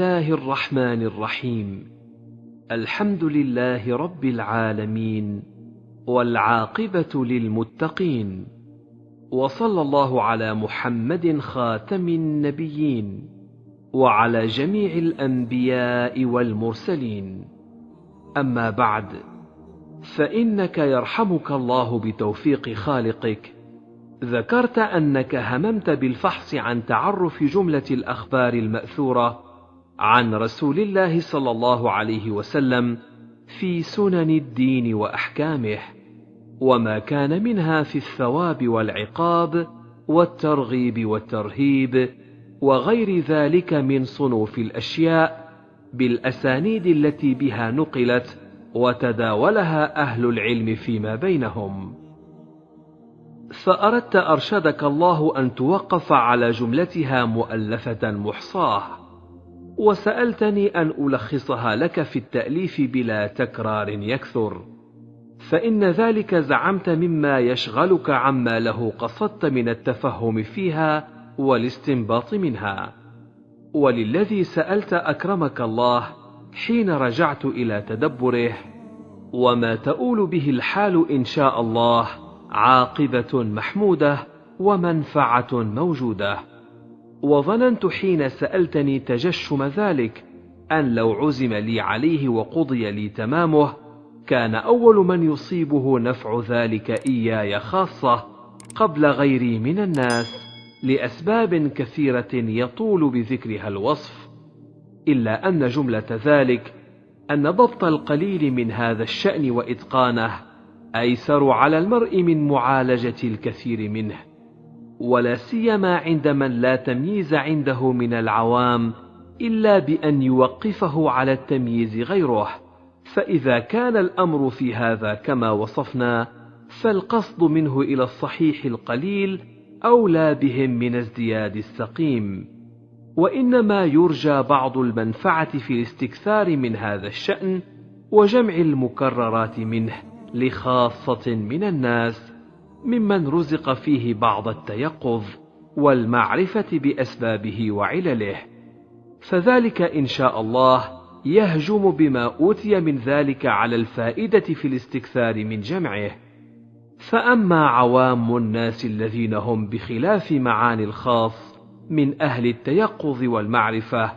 الله الرحمن الرحيم الحمد لله رب العالمين والعاقبه للمتقين وصلى الله على محمد خاتم النبيين وعلى جميع الانبياء والمرسلين اما بعد فانك يرحمك الله بتوفيق خالقك ذكرت انك هممت بالفحص عن تعرف جمله الاخبار الماثوره عن رسول الله صلى الله عليه وسلم في سنن الدين واحكامه وما كان منها في الثواب والعقاب والترغيب والترهيب وغير ذلك من صنوف الاشياء بالاسانيد التي بها نقلت وتداولها اهل العلم فيما بينهم فاردت ارشدك الله ان توقف على جملتها مؤلفه محصاه وسألتني أن ألخصها لك في التأليف بلا تكرار يكثر فإن ذلك زعمت مما يشغلك عما له قصدت من التفهم فيها والاستنباط منها وللذي سألت أكرمك الله حين رجعت إلى تدبره وما تؤول به الحال إن شاء الله عاقبة محمودة ومنفعة موجوده وظننت حين سألتني تجشم ذلك أن لو عزم لي عليه وقضي لي تمامه كان أول من يصيبه نفع ذلك إياي خاصة قبل غيري من الناس لأسباب كثيرة يطول بذكرها الوصف إلا أن جملة ذلك أن ضبط القليل من هذا الشأن وإتقانه أيسر على المرء من معالجة الكثير منه ولا سيما عند من لا تمييز عنده من العوام الا بان يوقفه على التمييز غيره فاذا كان الامر في هذا كما وصفنا فالقصد منه الى الصحيح القليل اولى بهم من ازدياد السقيم وانما يرجى بعض المنفعه في الاستكثار من هذا الشان وجمع المكررات منه لخاصه من الناس ممن رزق فيه بعض التيقظ والمعرفه باسبابه وعلله فذلك ان شاء الله يهجم بما اوتي من ذلك على الفائده في الاستكثار من جمعه فاما عوام الناس الذين هم بخلاف معاني الخاص من اهل التيقظ والمعرفه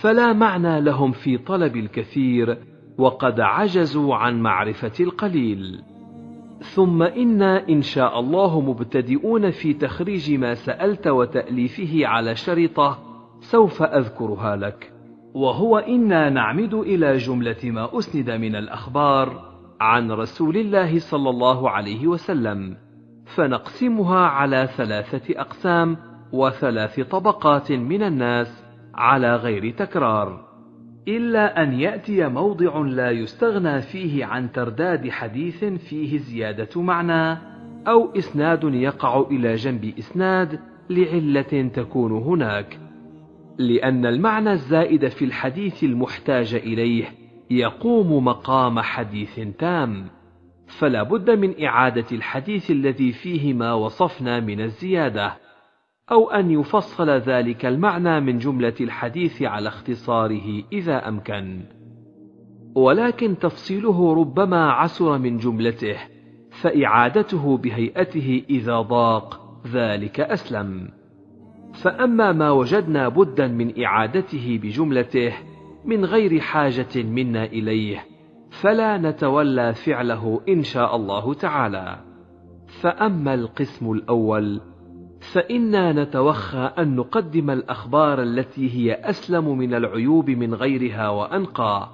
فلا معنى لهم في طلب الكثير وقد عجزوا عن معرفه القليل ثم إنا إن شاء الله مبتدئون في تخريج ما سألت وتأليفه على شريطة سوف أذكرها لك، وهو إنا نعمد إلى جملة ما أسند من الأخبار عن رسول الله صلى الله عليه وسلم، فنقسمها على ثلاثة أقسام وثلاث طبقات من الناس على غير تكرار. إلا أن يأتي موضع لا يستغنى فيه عن ترداد حديث فيه زيادة معنى أو إسناد يقع إلى جنب إسناد لعلة تكون هناك، لأن المعنى الزائد في الحديث المحتاج إليه يقوم مقام حديث تام، فلا بد من إعادة الحديث الذي فيه ما وصفنا من الزيادة. أو أن يفصل ذلك المعنى من جملة الحديث على اختصاره إذا أمكن، ولكن تفصيله ربما عسر من جملته، فإعادته بهيئته إذا ضاق ذلك أسلم. فأما ما وجدنا بدا من إعادته بجملته من غير حاجة منا إليه، فلا نتولى فعله إن شاء الله تعالى. فأما القسم الأول فإنا نتوخى أن نقدم الأخبار التي هي أسلم من العيوب من غيرها وأنقى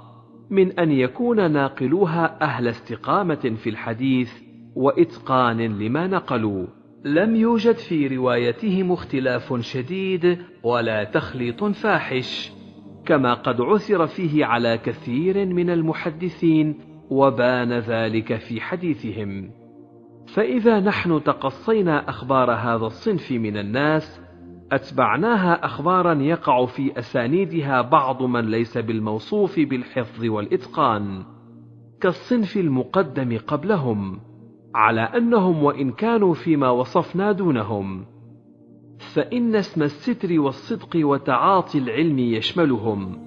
من أن يكون ناقلوها أهل استقامة في الحديث وإتقان لما نقلوا لم يوجد في روايتهم اختلاف شديد ولا تخليط فاحش كما قد عثر فيه على كثير من المحدثين وبان ذلك في حديثهم فإذا نحن تقصينا أخبار هذا الصنف من الناس أتبعناها أخبارا يقع في أسانيدها بعض من ليس بالموصوف بالحفظ والإتقان كالصنف المقدم قبلهم على أنهم وإن كانوا فيما وصفنا دونهم فإن اسم الستر والصدق وتعاطي العلم يشملهم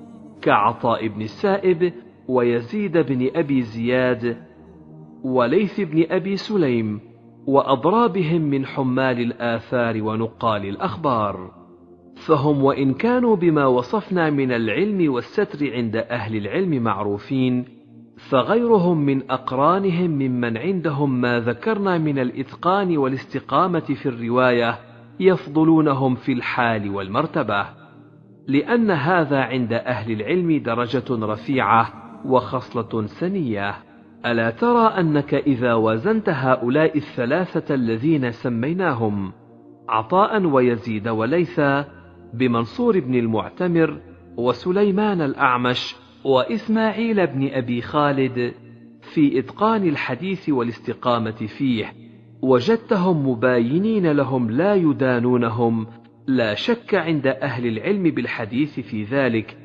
كعطاء بن السائب ويزيد بن أبي زياد وليث بن أبي سليم وأضرابهم من حمال الآثار ونقال الأخبار فهم وإن كانوا بما وصفنا من العلم والستر عند أهل العلم معروفين فغيرهم من أقرانهم ممن عندهم ما ذكرنا من الإتقان والاستقامة في الرواية يفضلونهم في الحال والمرتبة لأن هذا عند أهل العلم درجة رفيعة وخصلة سنيه ألا ترى أنك إذا وزنت هؤلاء الثلاثة الذين سميناهم عطاء ويزيد وليث بمنصور بن المعتمر وسليمان الأعمش وإسماعيل بن أبي خالد في إتقان الحديث والاستقامة فيه وجدتهم مباينين لهم لا يدانونهم لا شك عند أهل العلم بالحديث في ذلك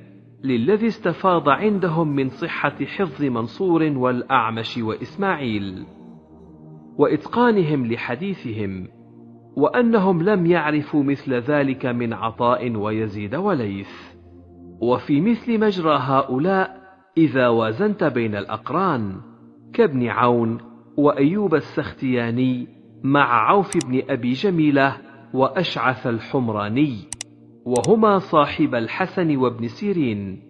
للذي استفاض عندهم من صحة حفظ منصور والأعمش وإسماعيل وإتقانهم لحديثهم وأنهم لم يعرفوا مثل ذلك من عطاء ويزيد وليث وفي مثل مجرى هؤلاء إذا وازنت بين الأقران كابن عون وأيوب السختياني مع عوف بن أبي جميلة وأشعث الحمراني وهما صاحب الحسن وابن سيرين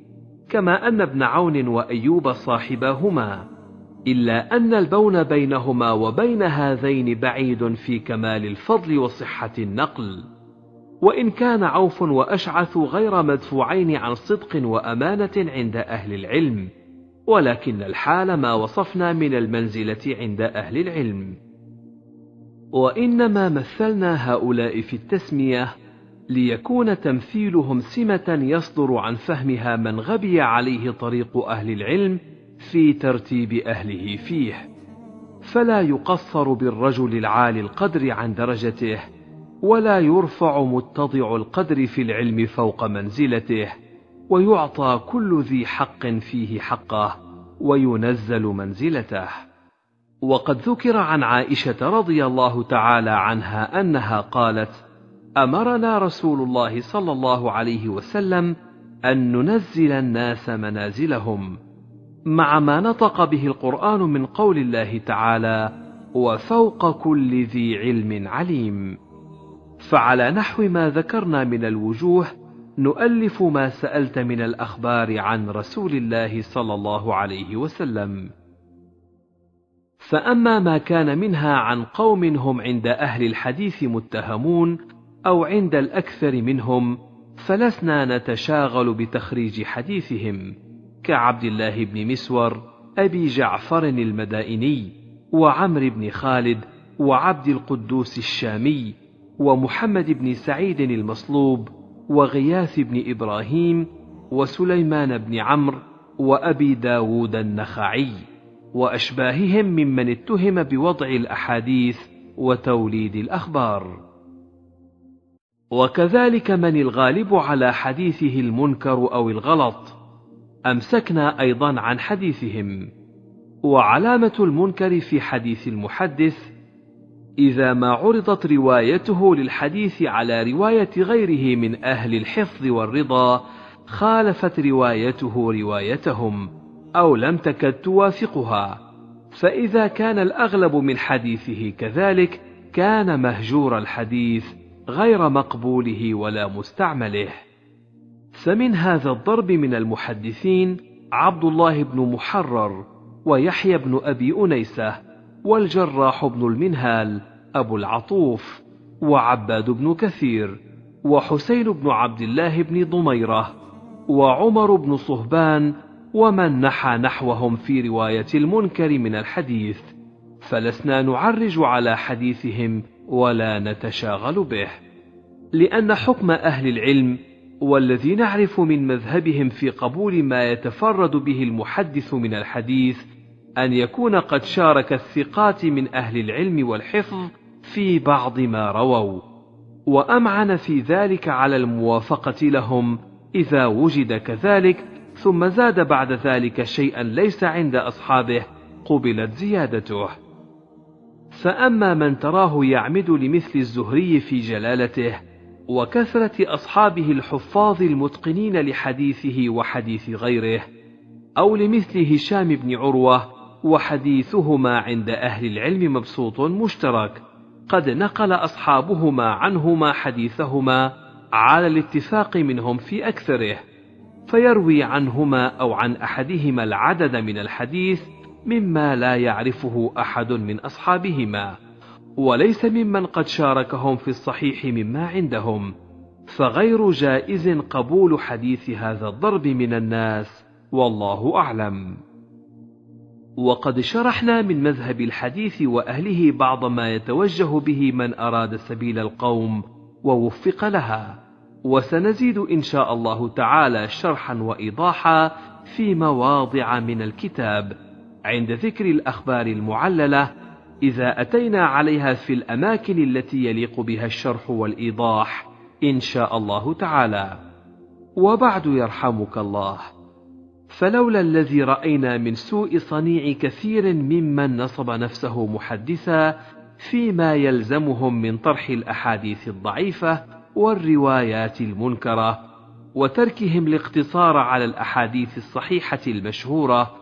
كما أن ابن عون وأيوب صاحباهما إلا أن البون بينهما وبين هذين بعيد في كمال الفضل وصحة النقل وإن كان عوف وأشعث غير مدفوعين عن صدق وأمانة عند أهل العلم ولكن الحال ما وصفنا من المنزلة عند أهل العلم وإنما مثلنا هؤلاء في التسمية ليكون تمثيلهم سمة يصدر عن فهمها من غبي عليه طريق أهل العلم في ترتيب أهله فيه، فلا يقصر بالرجل العالي القدر عن درجته، ولا يرفع متضع القدر في العلم فوق منزلته، ويعطى كل ذي حق فيه حقه، وينزل منزلته. وقد ذكر عن عائشة رضي الله تعالى عنها أنها قالت: امرنا رسول الله صلى الله عليه وسلم ان ننزل الناس منازلهم مع ما نطق به القران من قول الله تعالى وفوق كل ذي علم عليم فعلى نحو ما ذكرنا من الوجوه نؤلف ما سالت من الاخبار عن رسول الله صلى الله عليه وسلم فاما ما كان منها عن قوم هم عند اهل الحديث متهمون أو عند الأكثر منهم فلسنا نتشاغل بتخريج حديثهم كعبد الله بن مسور أبي جعفر المدائني وعمر بن خالد وعبد القدوس الشامي ومحمد بن سعيد المصلوب وغياث بن إبراهيم وسليمان بن عمرو وأبي داود النخعي وأشباههم ممن اتهم بوضع الأحاديث وتوليد الأخبار وكذلك من الغالب على حديثه المنكر أو الغلط أمسكنا أيضا عن حديثهم وعلامة المنكر في حديث المحدث إذا ما عرضت روايته للحديث على رواية غيره من أهل الحفظ والرضا خالفت روايته روايتهم أو لم تكد توافقها فإذا كان الأغلب من حديثه كذلك كان مهجور الحديث غير مقبوله ولا مستعمله فمن هذا الضرب من المحدثين عبد الله بن محرر ويحيى بن أبي أنيسة والجراح بن المنهال أبو العطوف وعباد بن كثير وحسين بن عبد الله بن ضميرة وعمر بن صهبان ومن نحى نحوهم في رواية المنكر من الحديث فلسنا نعرج على حديثهم ولا نتشاغل به لان حكم اهل العلم والذي نعرف من مذهبهم في قبول ما يتفرد به المحدث من الحديث ان يكون قد شارك الثقات من اهل العلم والحفظ في بعض ما رووا وامعن في ذلك على الموافقه لهم اذا وجد كذلك ثم زاد بعد ذلك شيئا ليس عند اصحابه قبلت زيادته فأما من تراه يعمد لمثل الزهري في جلالته وكثرة أصحابه الحفاظ المتقنين لحديثه وحديث غيره أو لمثل هشام بن عروة وحديثهما عند أهل العلم مبسوط مشترك قد نقل أصحابهما عنهما حديثهما على الاتفاق منهم في أكثره فيروي عنهما أو عن أحدهما العدد من الحديث مما لا يعرفه أحد من أصحابهما وليس ممن قد شاركهم في الصحيح مما عندهم فغير جائز قبول حديث هذا الضرب من الناس والله أعلم وقد شرحنا من مذهب الحديث وأهله بعض ما يتوجه به من أراد سبيل القوم ووفق لها وسنزيد إن شاء الله تعالى شرحا وإيضاحا في مواضع من الكتاب عند ذكر الأخبار المعللة إذا أتينا عليها في الأماكن التي يليق بها الشرح والإيضاح إن شاء الله تعالى. وبعد يرحمك الله، فلولا الذي رأينا من سوء صنيع كثير ممن نصب نفسه محدثا فيما يلزمهم من طرح الأحاديث الضعيفة والروايات المنكرة، وتركهم الاقتصار على الأحاديث الصحيحة المشهورة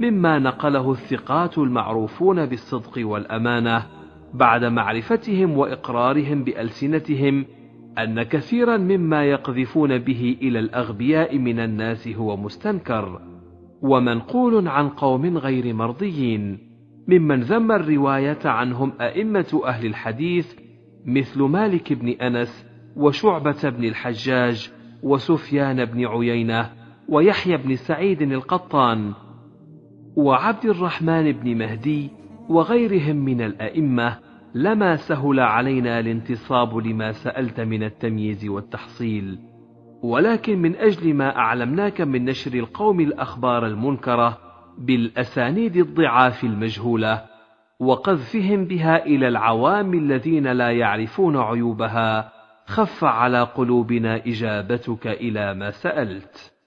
مما نقله الثقات المعروفون بالصدق والأمانة بعد معرفتهم وإقرارهم بألسنتهم أن كثيرا مما يقذفون به إلى الأغبياء من الناس هو مستنكر ومنقول عن قوم غير مرضيين ممن ذم الرواية عنهم أئمة أهل الحديث مثل مالك بن أنس وشعبة بن الحجاج وسفيان بن عيينة ويحيى بن سعيد القطان وعبد الرحمن بن مهدي وغيرهم من الأئمة لما سهل علينا الانتصاب لما سألت من التمييز والتحصيل ولكن من أجل ما أعلمناك من نشر القوم الأخبار المنكرة بالأسانيد الضعاف المجهولة وقذفهم بها إلى العوام الذين لا يعرفون عيوبها خف على قلوبنا إجابتك إلى ما سألت